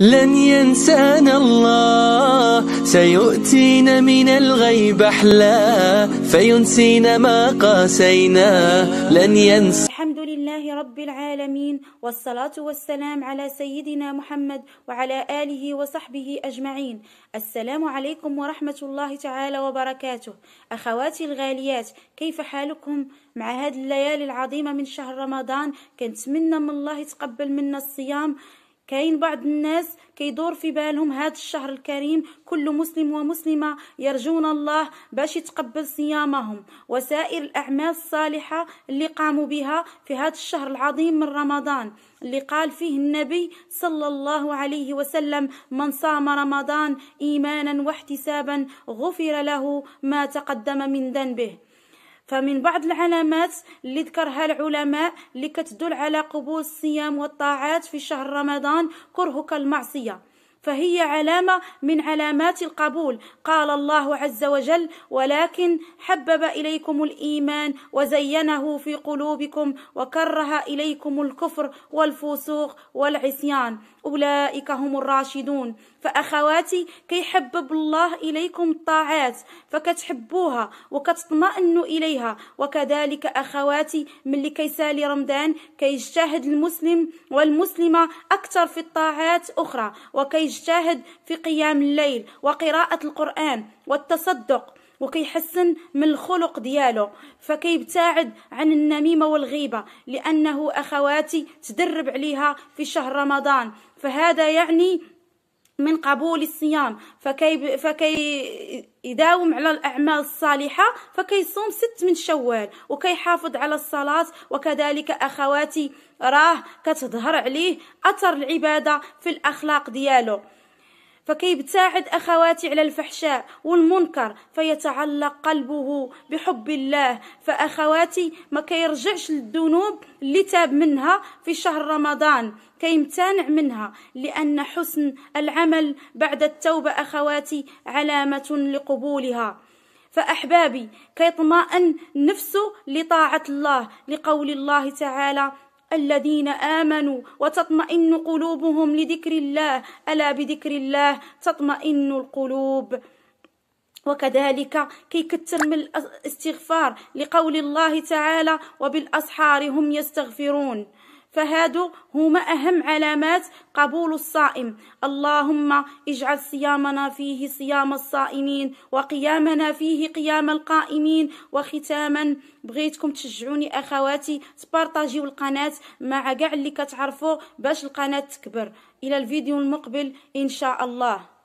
لن ينسانا الله سيؤتينا من الغيب أحلى فينسينا ما قاسينا لن ينسى الحمد لله رب العالمين والصلاة والسلام على سيدنا محمد وعلى آله وصحبه أجمعين السلام عليكم ورحمة الله تعالى وبركاته أخواتي الغاليات كيف حالكم مع هذه الليالي العظيمة من شهر رمضان كنتمنى من الله يتقبل منا الصيام كاين بعض الناس كيدور في بالهم هذا الشهر الكريم كل مسلم ومسلمة يرجون الله باش يتقبل صيامهم وسائر الأعمال الصالحة اللي قاموا بها في هذا الشهر العظيم من رمضان اللي قال فيه النبي صلى الله عليه وسلم من صام رمضان إيمانا واحتسابا غفر له ما تقدم من ذنبه فمن بعض العلامات اللي ذكرها العلماء اللي كتدل على قبول الصيام والطاعات في شهر رمضان كرهك المعصيه فهي علامة من علامات القبول قال الله عز وجل ولكن حبب إليكم الإيمان وزينه في قلوبكم وكره إليكم الكفر والفسوق والعصيان أولئك هم الراشدون فأخواتي كيحبب الله إليكم الطاعات فكتحبوها وكتطمئنوا إليها وكذلك أخواتي من كيسالي رمضان كيجتهد المسلم والمسلمة أكثر في الطاعات أخرى وكيجتهد في قيام الليل وقراءة القرآن والتصدق وكيحسن من الخلق ديالو فكيبتعد عن النميمه والغيبه لانه اخواتي تدرب عليها في شهر رمضان فهذا يعني من قبول الصيام فكي فكي يداوم على الأعمال الصالحة فكيصوم ست من شوال وكيحافظ على الصلاة وكذلك أخواتي راه كتظهر عليه أثر العبادة في الأخلاق ديالو فكيبتعد أخواتي على الفحشاء والمنكر فيتعلق قلبه بحب الله فأخواتي ما كيرجعش للذنوب اللي تاب منها في شهر رمضان كيمتانع منها لأن حسن العمل بعد التوبة أخواتي علامة لقبولها فأحبابي كيطمأن نفسه لطاعة الله لقول الله تعالى الذين آمنوا وتطمئن قلوبهم لذكر الله ألا بذكر الله تطمئن القلوب وكذلك كيكثر من الاستغفار لقول الله تعالى وبالأسحار هم يستغفرون فهادو هما أهم علامات قبول الصائم اللهم اجعل صيامنا فيه صيام الصائمين وقيامنا فيه قيام القائمين وختاما بغيتكم تشجعوني أخواتي تبارطاجيو القناة مع كاع اللي كتعرفوا باش القناة تكبر إلى الفيديو المقبل إن شاء الله